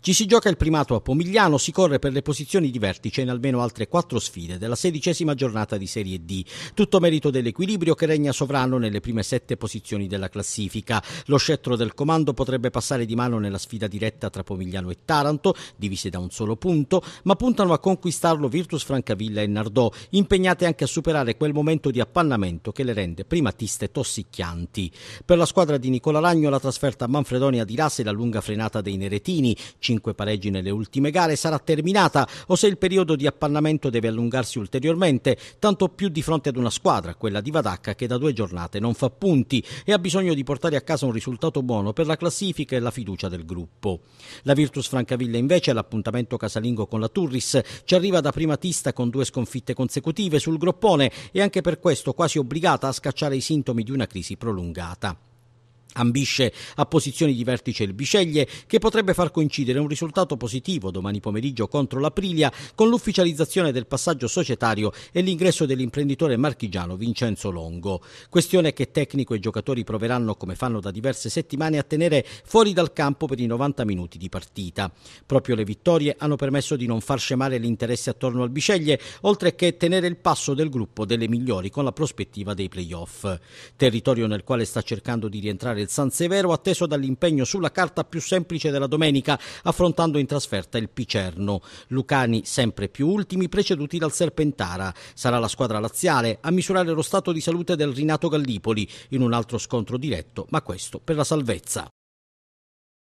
Ci si gioca il primato a Pomigliano, si corre per le posizioni di vertice in almeno altre quattro sfide della sedicesima giornata di Serie D. Tutto merito dell'equilibrio che regna sovrano nelle prime sette posizioni della classifica. Lo scettro del comando potrebbe passare di mano nella sfida diretta tra Pomigliano e Taranto, divise da un solo punto, ma puntano a conquistarlo Virtus Francavilla e Nardò, impegnate anche a superare quel momento di appannamento che le rende primatiste tossicchianti. Per la squadra di Nicola Ragno la trasferta a Manfredonia di Rase la lunga frenata dei Neretini, 5 pareggi nelle ultime gare sarà terminata o se il periodo di appannamento deve allungarsi ulteriormente, tanto più di fronte ad una squadra, quella di Vadacca, che da due giornate non fa punti e ha bisogno di portare a casa un risultato buono per la classifica e la fiducia del gruppo. La Virtus Francavilla invece all'appuntamento casalingo con la Turris ci arriva da primatista con due sconfitte consecutive sul groppone e anche per questo quasi obbligata a scacciare i sintomi di una crisi prolungata ambisce a posizioni di vertice il Bisceglie che potrebbe far coincidere un risultato positivo domani pomeriggio contro l'Aprilia con l'ufficializzazione del passaggio societario e l'ingresso dell'imprenditore marchigiano Vincenzo Longo. Questione che tecnico e giocatori proveranno come fanno da diverse settimane a tenere fuori dal campo per i 90 minuti di partita. Proprio le vittorie hanno permesso di non far scemare l'interesse attorno al Bisceglie oltre che tenere il passo del gruppo delle migliori con la prospettiva dei playoff. Territorio nel quale sta cercando di rientrare del San Severo, atteso dall'impegno sulla carta più semplice della domenica, affrontando in trasferta il Picerno. Lucani sempre più ultimi, preceduti dal Serpentara. Sarà la squadra laziale a misurare lo stato di salute del rinato Gallipoli in un altro scontro diretto, ma questo per la salvezza.